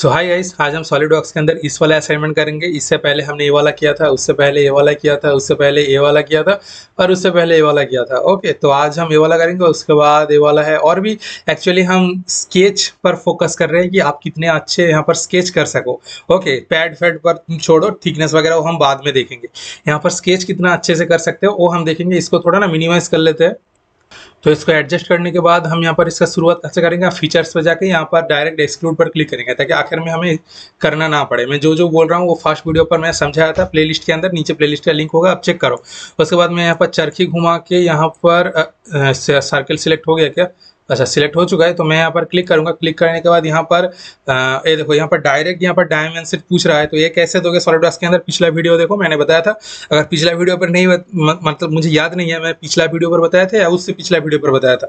सो हाय ice आज हम solid works के अंदर इस वाला असाइनमेंट करेंगे इससे पहले हमने ये वाला किया था उससे पहले ये वाला किया था उससे पहले ये वाला किया था और उससे पहले ये वाला किया था ओके तो आज हम ये वाला करेंगे उसके बाद ये वाला है और भी एक्चुअली हम स्केच पर फोकस कर रहे हैं कि आप कितने अच्छे यहाँ पर स्केच कर सको ओके पैड फैड पर छोड़ो थिकनेस वगैरह वो हम बाद में देखेंगे यहाँ पर स्केच कितना अच्छे से कर सकते हो वो हम देखेंगे इसको थोड़ा ना मिनिमाइज कर लेते हैं तो इसको एडजस्ट करने के बाद हम यहाँ पर इसका शुरुआत कैसे करेंगे फीचर्स पर जाके यहाँ पर डायरेक्ट एक्सक्लूड पर क्लिक करेंगे ताकि आखिर में हमें करना ना पड़े मैं जो जो बोल रहा हूँ वो फर्स्ट वीडियो पर मैं समझाया था प्लेलिस्ट के अंदर नीचे प्लेलिस्ट का लिंक होगा आप चेक करो उसके बाद मैं यहाँ पर चरखी घुमा के यहाँ पर सर्किल सिलेक्ट हो गया क्या अच्छा सिलेक्ट हो चुका है तो मैं यहाँ पर क्लिक करूँगा क्लिक करने के बाद यहाँ पर ये यह देखो यहाँ पर डायरेक्ट यहाँ पर डायमेंशन पूछ रहा है तो ये कैसे दोगे सॉलिड के अंदर पिछला वीडियो देखो मैंने बताया था अगर पिछला वीडियो पर नहीं मतलब मुझे याद नहीं है मैं पिछला वीडियो पर बताया था या उससे पिछला वीडियो पर बताया था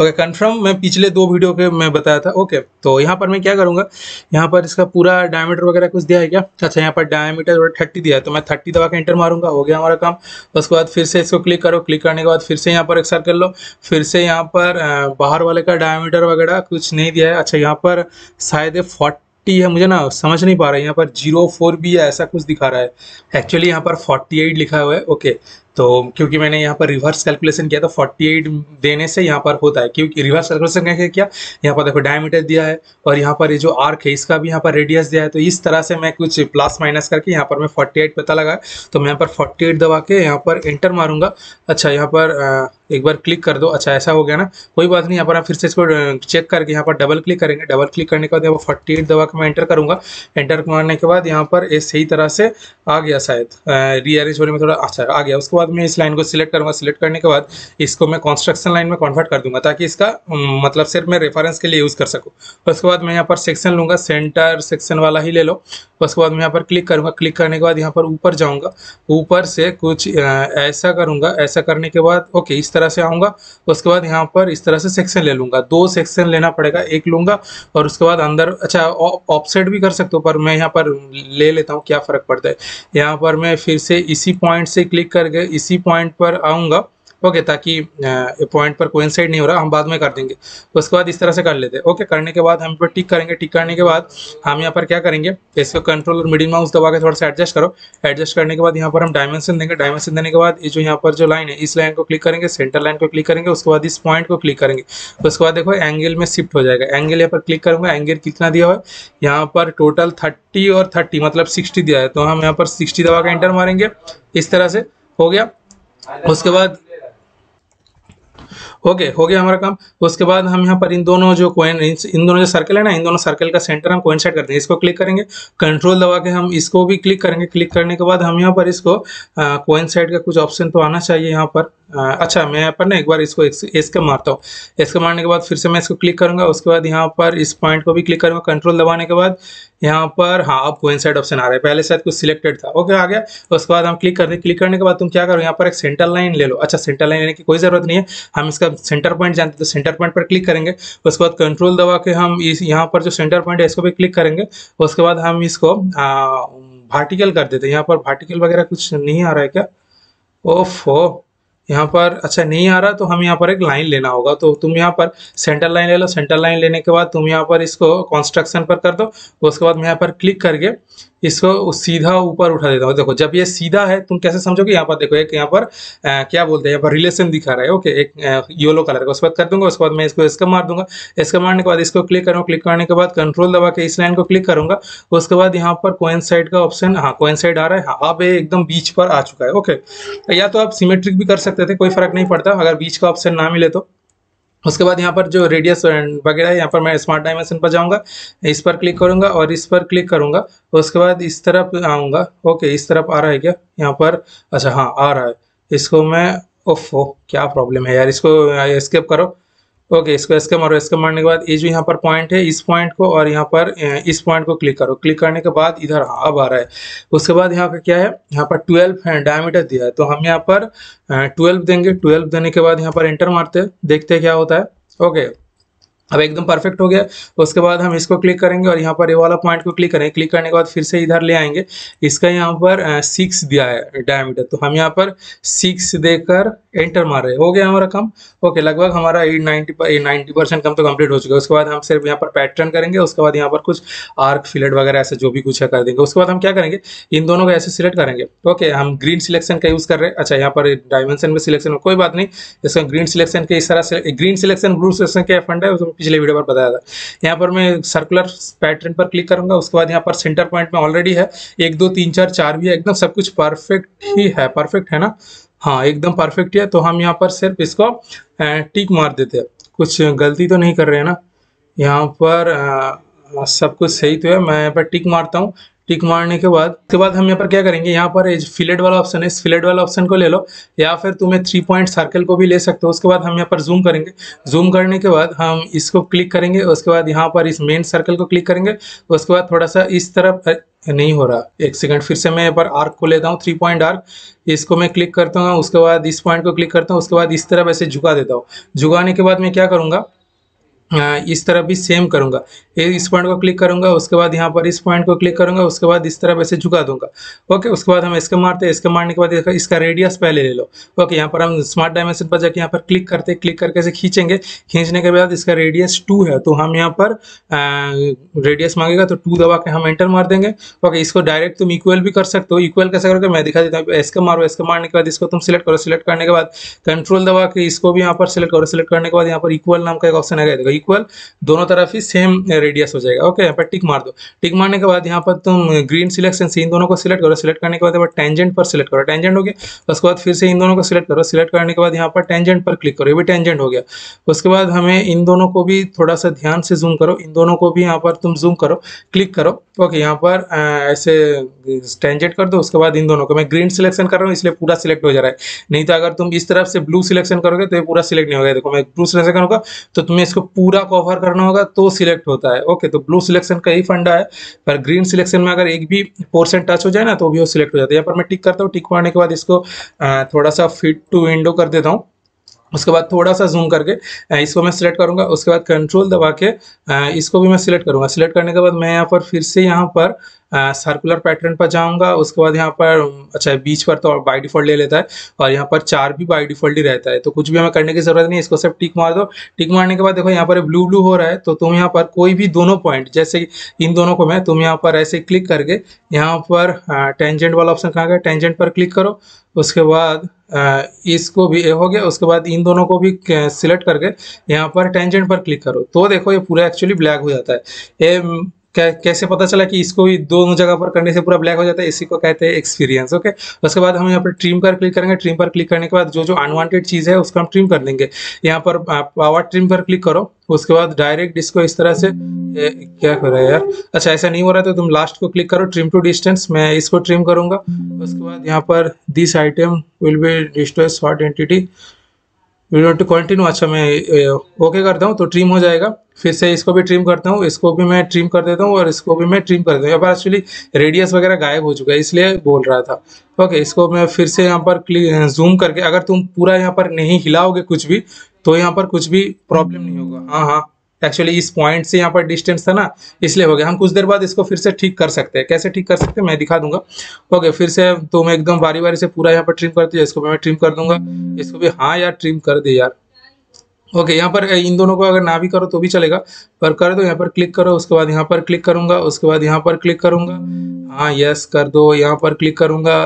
ओके कन्फर्म मैं पिछले दो वीडियो के मैं बताया था ओके तो यहाँ पर मैं क्या करूँगा यहाँ पर इसका पूरा डायमीटर वगैरह कुछ दिया है क्या अच्छा यहाँ पर डायमीटर थर्टी दिया तो मैं थर्टी दवा के इंटर मारूंगा हो गया हमारा काम उसके बाद फिर से इसको क्लिक करो क्लिक करने के बाद फिर से यहाँ पर एक सर्कल लो फिर से यहाँ पर बाहर वाले का डायमीटर वगैरह कुछ नहीं दिया है अच्छा यहाँ पर शायद फोर्टी है मुझे ना समझ नहीं पा रहा है यहाँ पर जीरो फोर भी है ऐसा कुछ दिखा रहा है एक्चुअली यहाँ पर फोर्टी एट लिखा हुआ है ओके तो क्योंकि मैंने यहाँ पर रिवर्स कैलकुलेशन किया तो 48 देने से यहाँ पर होता है क्योंकि रिवर्स कैलकुलेशन कैसे किया यहाँ पर देखो डायमीटर दिया है और यहाँ पर ये यह जो आर्क है इसका भी यहाँ पर रेडियस दिया है तो इस तरह से मैं कुछ प्लस माइनस करके यहाँ पर मैं 48 पता लगा तो मैं यहाँ पर 48 दबा के यहाँ पर एंटर मारूंगा अच्छा यहाँ पर एक बार क्लिक कर दो अच्छा ऐसा हो गया ना कोई बात नहीं यहाँ पर आप फिर से इसको चेक करके यहाँ पर डबल क्लिक करेंगे डबल क्लिक करने के बाद यहाँ पर फोर्टी एट दबा के मैं एंटर करूँगा एंटर मारने के बाद यहाँ पर सही तरह से आ गया शायद रीअरेंज होने में थोड़ा अच्छा आ गया उसके बाद बाद मैं इस लाइन को सिलेक्ट करूँगा सिलेक्ट करने के बाद इसको मैं कंस्ट्रक्शन लाइन में कन्वर्ट कर दूंगा ताकि इसका मतलब सिर्फ मैं रेफरेंस के लिए यूज़ कर सकूँ उसके बाद मैं यहाँ पर सेक्शन लूँगा सेंटर सेक्शन वाला ही ले लो उसके बाद मैं यहाँ पर क्लिक करूँगा क्लिक करने के बाद यहाँ पर ऊपर जाऊँगा ऊपर से कुछ ऐसा करूँगा ऐसा करने के बाद ओके इस तरह से आऊँगा उसके बाद यहाँ पर इस तरह से सेक्शन ले लूँगा दो सेक्शन लेना पड़ेगा एक लूँगा और उसके बाद अंदर अच्छा ऑफसेट भी कर सकते हो पर मैं यहाँ पर ले लेता हूँ क्या फ़र्क पड़ता है यहाँ पर मैं फिर से इसी पॉइंट से क्लिक करके इसी पॉइंट पर आऊँगा ओके ताकि पॉइंट पर कोई नहीं हो रहा हम बाद में कर देंगे तो उसके बाद इस तरह से कर लेते हैं ओके करने के बाद हम पर टिक करेंगे टिक करने के बाद हम यहाँ पर क्या करेंगे इसको कंट्रोल और मिडिल माउस दबा के थोड़ा सा एडजस्ट करो एडजस्ट करने के बाद यहाँ पर हम डायमेंशन देंगे डायमेंशन देने के बाद ये जो यहाँ पर जो लाइन है इस लाइन को क्लिक करेंगे सेंटर लाइन को क्लिक करेंगे उसके बाद इस पॉइंट को क्लिक करेंगे उसके बाद देखो एंगल में शिफ्ट हो जाएगा एंगल यहाँ पर क्लिक करूंगा एंगल कितना दिया हुआ है यहाँ पर टोटल थर्टी और थर्टी मतलब सिक्सटी दिया है तो हम यहाँ पर सिक्सटी दबा के एंटर मारेंगे इस तरह से हो गया उसके बाद ओके हो गया हमारा काम उसके बाद हम यहाँ पर इन दोनों जो कोइन इन दोनों जो सर्कल है ना इन दोनों सर्कल का सेंटर हम कोइन सेट कर हैं इसको क्लिक करेंगे कंट्रोल दबा के हम इसको भी क्लिक करेंगे क्लिक करने के बाद हम यहाँ पर इसको कोइन सेट का कुछ ऑप्शन तो आना चाहिए यहाँ पर आ, अच्छा मैं यहाँ पर ना एक बार इसको इसके मारता हूँ इसके मारने के बाद फिर से मैं इसको क्लिक करूँगा उसके बाद यहाँ पर इस पॉइंट को भी क्लिक करूँगा कंट्रोल दबाने के बाद यहाँ पर हाँ अब कोइन साइड ऑप्शन आ रहा है पहले शायद कुछ सिलेक्टेड था ओके आ गया उसके बाद हम क्लिक कर दें क्लिक करने के बाद तुम क्या करो यहाँ पर एक सेंटर लाइन ले लो अच्छा सेंटर लाइन लेने की कोई ज़रूरत नहीं है हम इसका सेंटर पॉइंट जानते तो सेंटर पॉइंट पर क्लिक करेंगे उसके बाद कंट्रोल दबा के हम इस यहाँ पर जो सेंटर पॉइंट है इसको भी क्लिक करेंगे उसके बाद हम इसको भार्टिकल कर देते हैं यहाँ पर भार्टिकल वगैरह कुछ नहीं आ रहा है क्या ओफ हो यहाँ पर अच्छा नहीं आ रहा तो हम यहाँ पर एक लाइन लेना होगा तो तुम यहाँ पर सेंटर लाइन ले लो सेंटर लाइन लेने के बाद तुम यहाँ पर इसको कंस्ट्रक्शन पर कर दो उसके बाद मैं यहाँ पर क्लिक करके इसको सीधा ऊपर उठा देता हूँ देखो जब ये सीधा है तुम कैसे समझोगे यहाँ पर देखो एक यहाँ पर आ, क्या बोलते हैं यहाँ पर रिलेशन दिखा रहा है ओके एक येलो कलर का उसके बाद कर दूंगा उसके बाद मैं इसको इसका मार दूंगा इसका मारने के बाद इसको क्लिक करूँगा क्लिक करने के बाद कंट्रोल दबा के इस लाइन को क्लिक करूंगा उसके बाद यहाँ पर कोइन साइड का ऑप्शन हाँ कोइन साइड आ रहा है हाँ अब एकदम बीच पर आ चुका है ओके या तो आप सीमेट्रिक भी कर सकते थे कोई फर्क नहीं पड़ता अगर बीच का ऑप्शन ना मिले तो उसके बाद यहाँ पर जो रेडियस वगैरह है यहाँ पर मैं स्मार्ट डायमेंशन पर जाऊँगा इस पर क्लिक करूँगा और इस पर क्लिक करूँगा उसके बाद इस तरफ आऊँगा ओके इस तरफ आ रहा है क्या यहाँ पर अच्छा हाँ आ रहा है इसको मैं ओफ क्या प्रॉब्लम है यार इसको स्केप करो ओके इसको एस्केम मारो एस्केम मारने के बाद ये जो यहाँ पर पॉइंट है इस पॉइंट को और यहाँ पर इस पॉइंट को क्लिक करो क्लिक करने के बाद इधर हाँ, अब आ रहा है उसके बाद यहाँ पर क्या है यहाँ पर ट्वेल्व डायमीटर हाँ, दिया है तो हम यहाँ पर ट्वेल्व देंगे ट्वेल्व देने के बाद यहाँ पर एंटर मारते हैं देखते हैं क्या होता है ओके अब एकदम परफेक्ट हो गया उसके बाद हम इसको क्लिक करेंगे और यहाँ पर ये वाला पॉइंट को क्लिक करेंगे क्लिक करने के बाद फिर से इधर ले आएंगे इसका यहाँ पर सिक्स दिया है डायमीटर तो हम यहाँ पर सिक्स देकर एंटर मार रहे हैं हो गया हमारा कम ओके लगभग हमारा एट नाइन्टी नाइन्टी परसेंट कम तो कंप्लीट हो चुका है उसके बाद हम सिर्फ यहाँ पर पैटर्न करेंगे उसके बाद यहाँ पर कुछ आर्क फिलेट वगैरह ऐसे जो भी कुछ है कर देंगे उसके बाद हम क्या करेंगे इन दोनों को ऐसे सिलेक्ट करेंगे ओके हम ग्रीन सिलेक्शन का यूज़ कर रहे हैं अच्छा यहाँ पर डायमेंशन में सिलेक्शन कोई बात नहीं इसका ग्रीन सिलेक्शन के इस तरह से ग्रीन सिलेक्शन ग्रुप सिलेक्शन का फंड है पिछले वीडियो पर बताया था यहाँ पर मैं सर्कुलर पैटर्न पर क्लिक करूंगा उसके बाद यहाँ पर सेंटर पॉइंट में ऑलरेडी है एक दो तीन चार चार भी है एकदम सब कुछ परफेक्ट ही है परफेक्ट है ना हाँ एकदम परफेक्ट है तो हम यहाँ पर सिर्फ इसको टिक मार देते हैं कुछ गलती तो नहीं कर रहे हैं ना यहाँ पर आ, सब कुछ सही तो है मैं यहाँ पर टिक मारता हूँ टिक मारने के बाद उसके बाद हम यहाँ पर क्या करेंगे यहाँ पर फिलेट वाला ऑप्शन है इस फिलेट वाला ऑप्शन को ले लो या फिर तुम्हें थ्री पॉइंट सर्कल को भी ले सकते हो उसके बाद हम यहाँ पर जूम करेंगे जूम करने के बाद हम इसको क्लिक करेंगे उसके बाद यहाँ पर इस मेन सर्कल को क्लिक करेंगे उसके बाद थोड़ा सा इस तरफ नहीं हो रहा एक सेकंड फिर से मैं यहाँ पर आर्क को लेता हूँ थ्री पॉइंट आर्क इसको मैं क्लिक करता हूँ उसके बाद इस पॉइंट को क्लिक करता हूँ उसके बाद इस तरफ ऐसे झुका देता हूँ झुकाने के बाद मैं क्या करूँगा इस तरह भी सेम करूँगा इस पॉइंट को क्लिक करूँगा उसके बाद यहाँ पर इस पॉइंट को क्लिक करूँगा उसके बाद इस तरह वैसे झुका दूंगा ओके उसके बाद हम इसके मारते हैं इसके मारने के बाद इसका रेडियस पहले ले लो ओके यहाँ पर हम स्मार्ट डायमेंशन पर जाकर यहाँ पर क्लिक करते क्लिक करके इसे खींचेंगे खींचने के बाद इसका रेडियस टू है तो हम यहाँ पर रेडियस मांगेगा तो टू दबा के हम एंटर मार देंगे ओके इसको डायरेक्ट तुम इक्वल भी कर सकते हो इक्वल कैसे करके मैं दिखा देता हूँ इसके मारो इसके मारने के बाद इसको तुम सिलेक्ट करो सिलेक्ट करने के बाद कंट्रोल दबा के इसको भी यहाँ पर सिलेक्ट करो सिलेक्ट करने के बाद यहाँ पर इक्वल नाम का एक ऑप्शन गया इक्वल दोनों तरफ ही सेम रेडियस हो जाएगा ओके यहाँ पर टिक मार दो टिक मारने के बाद यहाँ पर तुम ग्रीन सिलेक्शन से इन दोनों को सिलेक्ट करो सिलेक्ट करने के बाद यहाँ टेंजेंट पर सिलेक्ट करो टेंजेंट हो गया उसके बाद फिर से इन दोनों को सिलेक्ट करो सिलेक्ट करने के बाद यहाँ पर टेंजेंट पर क्लिक करो ये भी टेंजेंट हो गया उसके बाद हमें इन दोनों को भी थोड़ा सा ध्यान से जूम करो इन दोनों को भी यहाँ पर तुम जूम करो क्लिक करो ओके यहाँ पर ऐसे टेंजेंट कर दो उसके बाद इन दोनों को मैं ग्रीन सिलेक्शन कर रहा हूँ इसलिए पूरा सिलेक्ट हो जा रहा है नहीं तो अगर तुम इस तरफ से ब्लू सिलेक्शन करोगे तो ये पूरा सिलेक्ट नहीं होगा देखो मैं ब्लू सिलेक्शन करूँगा तो तुम्हें इसको पूरा कवर करना होगा तो सिलेक्ट होता है ओके तो ब्लू सिलेक्शन का ही फंडा है पर ग्रीन सिलेक्शन में अगर एक भी पोर्सन टच हो जाए ना तो भी वो सिलेक्ट हो जाता है यहाँ पर मैं टिक करता हूँ टिक मारने के बाद इसको थोड़ा सा फिट टू विंडो कर देता हूँ उसके बाद थोड़ा सा जूम करके इसको मैं सिलेक्ट करूंगा उसके बाद कंट्रोल दबा के इसको भी मैं सिलेक्ट करूंगा सिलेक्ट करने के बाद मैं यहाँ पर फिर से यहाँ पर सर्कुलर पैटर्न पर जाऊंगा उसके बाद यहाँ पर अच्छा बीच पर तो बाई डिफॉल्ट ले लेता है और यहाँ पर चार भी बाई डिफॉल्ट ही रहता है तो कुछ भी हमें करने की ज़रूरत नहीं इसको सिर्फ टिक मार दो टिक मारने के बाद देखो यहाँ पर ब्लू ब्लू हो रहा है तो तुम यहाँ पर कोई भी दोनों पॉइंट जैसे इन दोनों को मैं तुम यहाँ पर ऐसे क्लिक करके यहाँ पर टेंजेंट वाला ऑप्शन कहाँ गया टेंजेंट पर क्लिक करो उसके बाद इसको भी हो गया उसके बाद इन दोनों को भी सिलेक्ट करके यहाँ पर टेंजेंट पर क्लिक करो तो देखो ये पूरा एक्चुअली ब्लैक हो जाता है ये क्या कैसे पता चला कि इसको भी दोनों जगह पर करने से पूरा ब्लैक हो जाता है इसी को कहते हैं एक्सपीरियंस ओके उसके बाद हम यहाँ पर ट्रिम पर क्लिक करेंगे ट्रिम पर क्लिक करने के बाद जो जो अनवांटेड चीज़ है उसको हम ट्रिम कर देंगे यहाँ पर पावर ट्रिम पर क्लिक करो उसके बाद डायरेक्ट इसको इस तरह से ए, क्या कर रहा है यार अच्छा ऐसा नहीं हो रहा तो तुम लास्ट को क्लिक करो ट्रिम टू डिस्टेंस मैं इसको ट्रिम करूंगा उसके बाद यहाँ पर this item will be destroy short entity we to continue अच्छा मैं ओके करता हूँ तो ट्रिम हो जाएगा फिर से इसको भी ट्रिम करता हूँ इसको भी मैं ट्रिम कर देता हूँ और इसको भी मैं ट्रिम कर देता हूँ यहाँ पर एक्चुअली रेडियस वगैरह गायब हो चुका है इसलिए बोल रहा था ओके इसको मैं फिर से यहाँ पर क्लिक जूम करके अगर तुम पूरा यहाँ पर नहीं हिलाओगे कुछ भी तो यहाँ पर कुछ भी प्रॉब्लम नहीं होगा हाँ हाँ एक्चुअली इस पॉइंट से यहाँ पर डिस्टेंस था ना इसलिए हो गया हम कुछ देर बाद इसको फिर से ठीक कर सकते हैं कैसे ठीक कर सकते हैं मैं दिखा दूंगा ओके फिर से तो मैं एकदम बारी बारी से पूरा यहाँ पर ट्रिम करती हूँ इसको मैं ट्रिम कर दूंगा इसको भी हाँ यार ट्रिम कर दे यार ओके यहाँ पर इन दोनों को अगर ना भी करो तो भी चलेगा पर कर दो यहाँ पर क्लिक करो उसके बाद यहाँ पर क्लिक करूंगा उसके बाद यहाँ पर क्लिक करूंगा हाँ यस कर दो यहाँ पर क्लिक करूंगा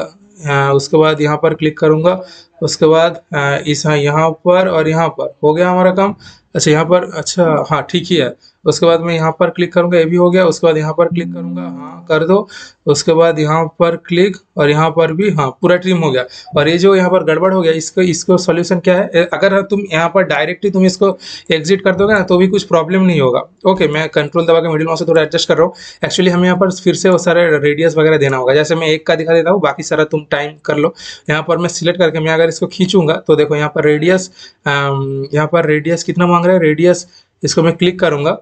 उसके बाद यहाँ पर क्लिक करूंगा उसके बाद इस हाँ, यहाँ पर और यहाँ पर हो गया हमारा काम अच्छा यहाँ पर अच्छा हाँ ठीक ही है उसके बाद मैं यहाँ पर क्लिक करूँगा ये भी हो गया उसके बाद यहाँ पर क्लिक करूँगा हाँ कर दो उसके बाद यहाँ पर क्लिक और यहाँ पर भी हाँ पूरा ट्रिम हो गया और ये जो यहाँ पर गड़बड़ हो गया इसको इसको सॉल्यूशन क्या है अगर तुम यहाँ पर डायरेक्टली तुम इसको एग्जिट कर दोगे ना तो भी कुछ प्रॉब्लम नहीं होगा ओके मैं कंट्रोल दबा के मिडिल माउस से थोड़ा एडजस्ट कर रहा हूँ एक्चुअली हमें यहाँ पर फिर से वो सारे रेडियस वगैरह देना होगा जैसे मैं एक का दिखा देता हूँ बाकी सारा तुम टाइम कर लो यहाँ पर मैं सिलेक्ट करके मैं अगर इसको खींचूंगा तो देखो यहाँ पर रेडियस यहाँ पर रेडियस कितना मांग रहा है रेडियस इसको मैं क्लिक करूँगा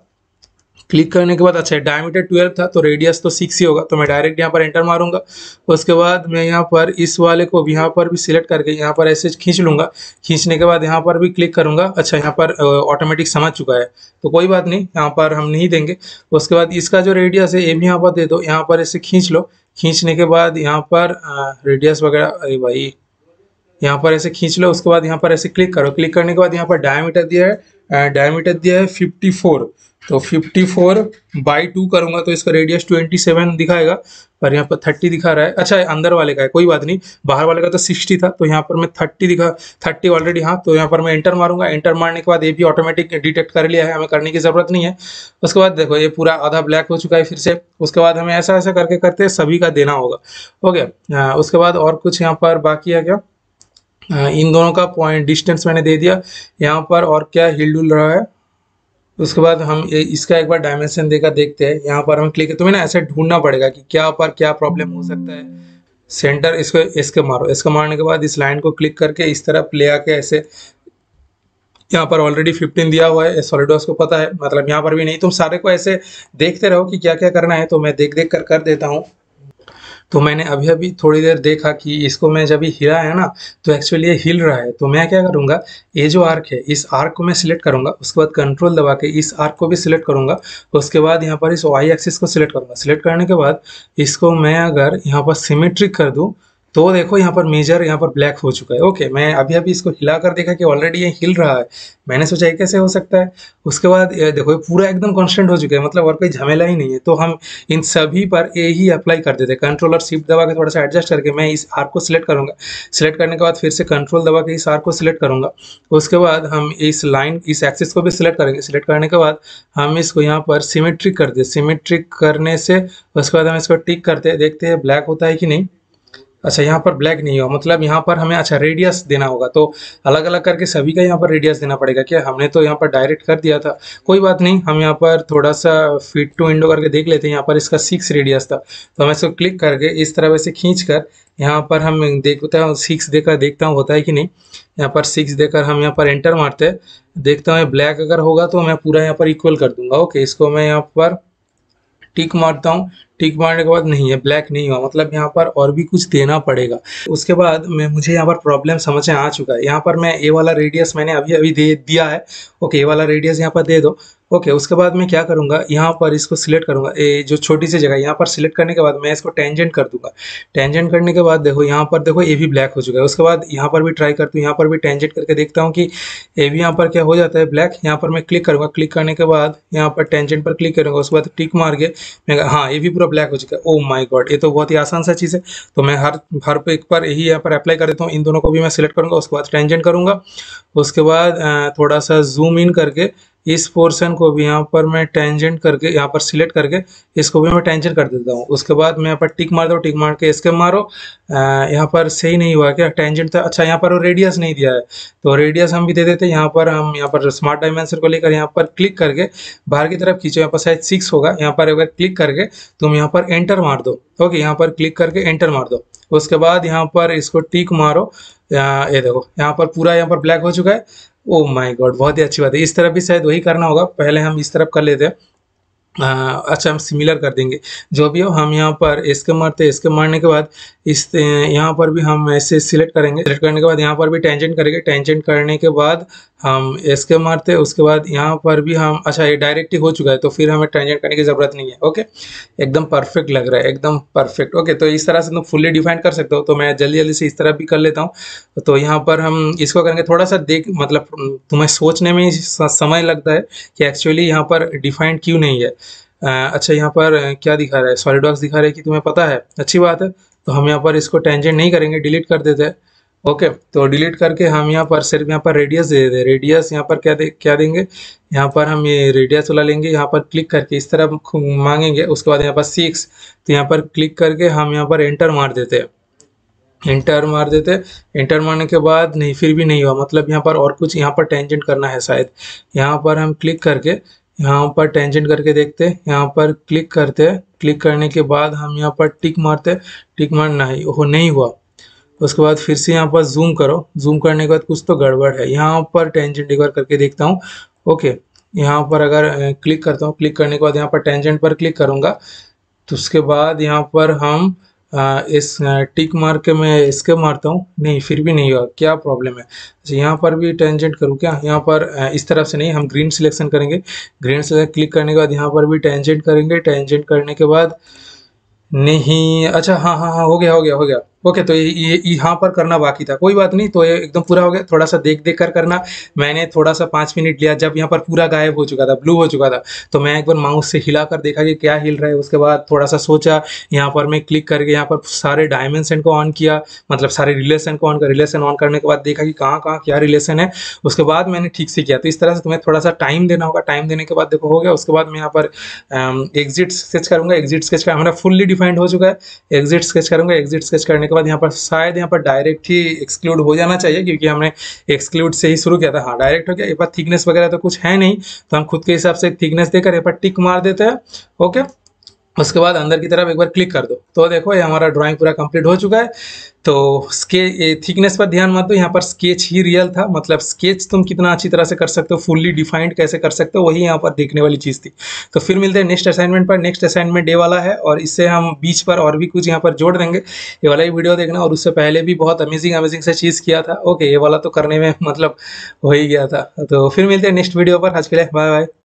क्लिक करने के बाद अच्छा डायमीटर ट्वेल्व था तो रेडियस तो सिक्स ही होगा तो मैं डायरेक्ट यहाँ पर एंटर मारूंगा उसके बाद मैं यहाँ पर इस वाले को भी यहाँ पर भी सिलेक्ट करके यहाँ पर ऐसे खींच लूँगा खींचने के बाद यहाँ पर भी क्लिक करूँगा अच्छा यहाँ पर ऑटोमेटिक समझ चुका है तो कोई बात नहीं यहाँ पर हम नहीं देंगे उसके बाद इसका जो रेडियस है ये भी यहाँ पर दे दो यहाँ पर ऐसे खींच लो खींचने के बाद यहाँ पर रेडियस वगैरह अरे भाई यहाँ पर ऐसे खींच लो उसके बाद यहाँ पर ऐसे क्लिक करो क्लिक करने के बाद यहाँ पर डायमीटर दिया है डायमीटर दिया है फिफ्टी फोर तो 54 बाई टू करूंगा तो इसका रेडियस 27 दिखाएगा पर यहाँ पर 30 दिखा रहा है अच्छा है अंदर वाले का है कोई बात नहीं बाहर वाले का तो 60 था तो यहाँ पर मैं 30 दिखा 30 ऑलरेडी हाँ तो यहाँ पर मैं एंटर मारूंगा एंटर मारने के बाद ये भी ऑटोमेटिक डिटेक्ट कर लिया है हमें करने की ज़रूरत नहीं है उसके बाद देखो ये पूरा आधा ब्लैक हो चुका है फिर से उसके बाद हमें ऐसा ऐसा करके करते सभी का देना होगा ओके उसके बाद और कुछ यहाँ पर बाकी है क्या इन दोनों का पॉइंट डिस्टेंस मैंने दे दिया यहाँ पर और क्या हिल डुल रहा है उसके बाद हम ये इसका एक बार डायमेंशन देकर देखते हैं यहाँ पर हम क्लिक तुम्हें ना ऐसे ढूंढना पड़ेगा कि क्या पर क्या प्रॉब्लम हो सकता है सेंटर इसको इसके मारो इसके मारने के बाद इस लाइन को क्लिक करके इस तरफ ले आके ऐसे यहाँ पर ऑलरेडी 15 दिया हुआ है सॉलिडवर्स को पता है मतलब यहाँ पर भी नहीं तुम सारे को ऐसे देखते रहो कि क्या क्या करना है तो मैं देख देख कर कर देता हूँ तो मैंने अभी अभी थोड़ी देर देखा कि इसको मैं जब हिला है ना तो एक्चुअली ये हिल रहा है तो मैं क्या करूँगा ये जो आर्क है इस आर्क को मैं सिलेक्ट करूँगा उसके बाद कंट्रोल दबा के इस आर्क को भी सिलेक्ट करूँगा उसके बाद यहाँ पर इस वाई एक्सिस को सिलेक्ट करूँगा सिलेक्ट करने के बाद इसको मैं अगर यहाँ पर सिमेट्रिक कर दूँ तो देखो यहाँ पर मेजर यहाँ पर ब्लैक हो चुका है ओके मैं अभी अभी इसको हिला कर देखा कि ऑलरेडी ये हिल रहा है मैंने सोचा ये कैसे हो सकता है उसके बाद ये देखो ये पूरा एकदम कॉन्स्टेंट हो चुका है मतलब और कोई झमेला ही नहीं है तो हम इन सभी पर ए ही अप्लाई कर देते हैं कंट्रोल और शिफ्ट दबा के थोड़ा सा एडजस्ट करके मैं इस आर को सिलेक्ट करूँगा सिलेक्ट करने के बाद फिर से कंट्रोल दबा के इस आर को सिलेक्ट करूँगा उसके बाद हम इस लाइन इस एक्सिस को भी सिलेक्ट करेंगे सिलेक्ट करने के बाद हम इसको यहाँ पर सीमेट्रिक कर दे सीमेट्रिक करने से उसके बाद हम इसको टिक करते देखते हैं ब्लैक होता है कि नहीं अच्छा यहाँ पर ब्लैक नहीं हुआ मतलब यहाँ पर हमें अच्छा रेडियस देना होगा तो अलग अलग करके सभी का यहाँ पर रेडियस देना पड़ेगा क्या हमने तो यहाँ पर डायरेक्ट कर दिया था कोई बात नहीं हम यहाँ पर थोड़ा सा फिट टू विंडो करके देख लेते हैं यहाँ पर इसका सिक्स रेडियस था तो हम इसको क्लिक करके इस तरह वैसे खींच कर यहाँ पर हम देखता हूँ सिक्स देकर देखता हूँ होता है कि नहीं यहाँ पर सिक्स देकर हम यहाँ पर एंटर मारते हैं देखता हूँ ब्लैक अगर होगा तो मैं पूरा यहाँ पर इक्वल कर दूंगा ओके इसको मैं यहाँ पर टिक मारता हूँ टिक मारने के बाद नहीं है ब्लैक नहीं हुआ मतलब यहाँ पर और भी कुछ देना पड़ेगा उसके बाद मैं मुझे यहाँ पर प्रॉब्लम समझ में आ चुका है यहाँ पर मैं ए वाला रेडियस मैंने अभी अभी दे दिया है ओके ए वाला रेडियस यहाँ पर दे दो ओके उसके बाद मैं क्या करूँगा यहाँ पर इसको सिलेक्ट करूँगा ये जो छोटी सी जगह यहाँ पर सिलेक्ट करने के बाद मैं इसको टेंजेंट कर दूंगा टेंजेंट करने के बाद देखो यहाँ पर देखो ये भी ब्लैक हो चुका है उसके बाद यहाँ पर भी ट्राई करती हूँ यहाँ पर भी टेंजेंट करके देखता हूँ कि ये भी यहाँ पर क्या हो जाता है ब्लैक यहाँ पर मैं क्लिक करूँगा क्लिक करने के बाद यहाँ पर टेंजेंट पर क्लिक करूँगा उसके बाद टिक मार के मैं हाँ ये भी ब्लैक हो चुका है ओ माय गॉड ये तो बहुत ही आसान सा चीज़ है तो मैं हर हर पे एक बार यही यहाँ पर अप्लाई कर देता हूँ इन दोनों को भी मैं सिलेक्ट करूँगा उसके बाद ट्रेंजेंट करूँगा उसके बाद थोड़ा सा जूम इन करके इस पोर्शन को भी यहाँ पर मैं टेंजेंट करके यहाँ पर सिलेक्ट करके इसको भी मैं टेंजेंट कर देता हूँ उसके बाद मैं यहाँ पर टिक मार दो टिक मार के इसके मारो यहाँ पर सही नहीं हुआ क्या टेंजेंट था अच्छा यहाँ पर रेडियस नहीं दिया है तो रेडियस हम भी दे देते हैं यहाँ पर हम यहाँ पर स्मार्ट डायमेंशन को लेकर यहाँ पर क्लिक करके बाहर की तरफ खींचो यहाँ पर शायद सिक्स होगा यहाँ पर अगर क्लिक करके तुम यहाँ पर एंटर मार दो ओके यहाँ पर क्लिक करके एंटर मार दो उसके बाद यहाँ पर इसको टिक मारो ये देखो यहाँ पर पूरा यहाँ पर ब्लैक हो चुका है ओ माय गॉड बहुत ही अच्छी बात है इस तरफ भी शायद वही करना होगा पहले हम इस तरफ कर लेते हैं आ, अच्छा हम सिमिलर कर देंगे जो भी हो हम यहाँ पर इसके मारते हैं इसके मारने के बाद इस यहाँ पर भी हम ऐसे सिलेक्ट करेंगे सिलेक्ट करने के बाद यहाँ पर भी टेंजेंट करेंगे टेंजेंट करने के बाद हम एस के मारते हैं उसके बाद यहाँ पर भी हम अच्छा ये डायरेक्ट ही हो चुका है तो फिर हमें ट्रांजेक्ट करने की ज़रूरत नहीं है ओके एकदम परफेक्ट लग रहा है एकदम परफेक्ट ओके तो इस तरह से तुम फुल्ली डिफाइन कर सकते हो तो मैं जल्दी जल्दी से इस तरह भी कर लेता हूँ तो यहाँ पर हम इसको करेंगे थोड़ा सा देख मतलब तुम्हें सोचने में समय लगता है कि एक्चुअली यहाँ पर डिफाइंड क्यों नहीं है आ, अच्छा यहाँ पर क्या दिखा रहा है सॉलिड वर्क दिखा रहा है कि तुम्हें पता है अच्छी बात है तो हम यहाँ पर इसको टेंजेंट नहीं करेंगे डिलीट कर देते हैं ओके तो डिलीट करके हम यहाँ पर सिर्फ यहाँ पर रेडियस दे देते रेडियस यहाँ पर क्या दे क्या देंगे यहाँ पर हम ये रेडियस वाला लेंगे यहाँ पर क्लिक करके इस तरह मांगेंगे उसके बाद यहाँ पर सिक्स तो यहाँ पर क्लिक करके हम यहाँ पर एंटर मार देते हैं एंटर मार देते इंटर मारने के बाद नहीं फिर भी नहीं हुआ मतलब यहाँ पर और कुछ यहाँ पर टेंजेंट करना है शायद यहाँ पर हम क्लिक करके यहाँ पर टेंजेंट करके देखते हैं यहाँ पर क्लिक करते हैं क्लिक करने के बाद हम यहाँ पर टिक मारते टिक मारना ही वो नहीं हुआ उसके बाद फिर से यहाँ पर जूम करो जूम करने के बाद कुछ तो गड़बड़ है यहाँ पर टेंजेंट एक बार करके देखता हूँ ओके यहाँ पर अगर क्लिक करता हूँ क्लिक करने के बाद यहाँ पर टेंजेंट पर क्लिक करूँगा तो उसके बाद यहाँ पर हम आ, इस टिक मार के मैं इसके मारता हूँ नहीं फिर भी नहीं होगा क्या प्रॉब्लम है अच्छा यहाँ पर भी टेंजेंट करूँ क्या यहाँ पर इस तरफ से नहीं हम ग्रीन सिलेक्शन करेंगे ग्रीन से क्लिक करने के बाद यहाँ पर भी टेंजेंट करेंगे टेंजेंट करने के बाद नहीं अच्छा हाँ हाँ हाँ हो गया हो गया हो गया ओके तो ये यहाँ पर करना बाकी था कोई बात नहीं तो ये एकदम पूरा हो गया थोड़ा सा देख देख कर करना मैंने थोड़ा सा पाँच मिनट लिया जब यहाँ पर पूरा गायब हो चुका था ब्लू हो चुका था तो मैं एक बार माउस से हिला कर देखा कि क्या हिल रहा है उसके बाद थोड़ा सा सोचा यहाँ पर मैं क्लिक करके यहाँ पर सारे डायमेंशन को ऑन किया मतलब सारे रिलेशन को ऑन कर रिलेशन ऑन करने के बाद देखा कि कहाँ कहाँ क्या रिलेशन है उसके बाद मैंने ठीक से किया तो इस तरह से तुम्हें थोड़ा सा टाइम देना होगा टाइम देने के बाद देखो हो गया उसके बाद मैं यहाँ पर एग्जिट um, स्केच करूँगा एग्जिट स्केच का हमारा फुल्ली डिफाइंड हो चुका है एग्जिट स्केच करूँगा एग्जिट स्केच करने के बाद यहाँ पर शायद यहाँ पर डायरेक्ट ही एक्सक्लूड हो जाना चाहिए क्योंकि हमने एक्सक्लूड से ही शुरू किया था हाँ डायरेक्ट हो गया एक बार थिकनेस वगैरह तो कुछ है नहीं तो हम खुद के हिसाब से थिकनेस देकर यहाँ पर टिक मार देते हैं ओके उसके बाद अंदर की तरफ एक बार क्लिक कर दो तो देखो ये हमारा ड्राइंग पूरा कंप्लीट हो चुका है तो स्के थिकनेस पर ध्यान मत दो यहाँ पर स्केच ही रियल था मतलब स्केच तुम कितना अच्छी तरह से कर सकते हो फुल्ली डिफाइंड कैसे कर सकते हो वही यहाँ पर देखने वाली चीज़ थी तो फिर मिलते हैं नेक्स्ट असाइनमेंट पर नेक्स्ट असाइनमेंट डे वाला है और इससे हम बीच पर और भी कुछ यहाँ पर जोड़ देंगे ये वाला ही वीडियो देखना और उससे पहले भी बहुत अमेजिंग अमेजिंग से चीज़ किया था ओके ये वाला तो करने में मतलब हो ही गया था तो फिर मिलते हैं नेक्स्ट वीडियो पर आज के लिए बाय बाय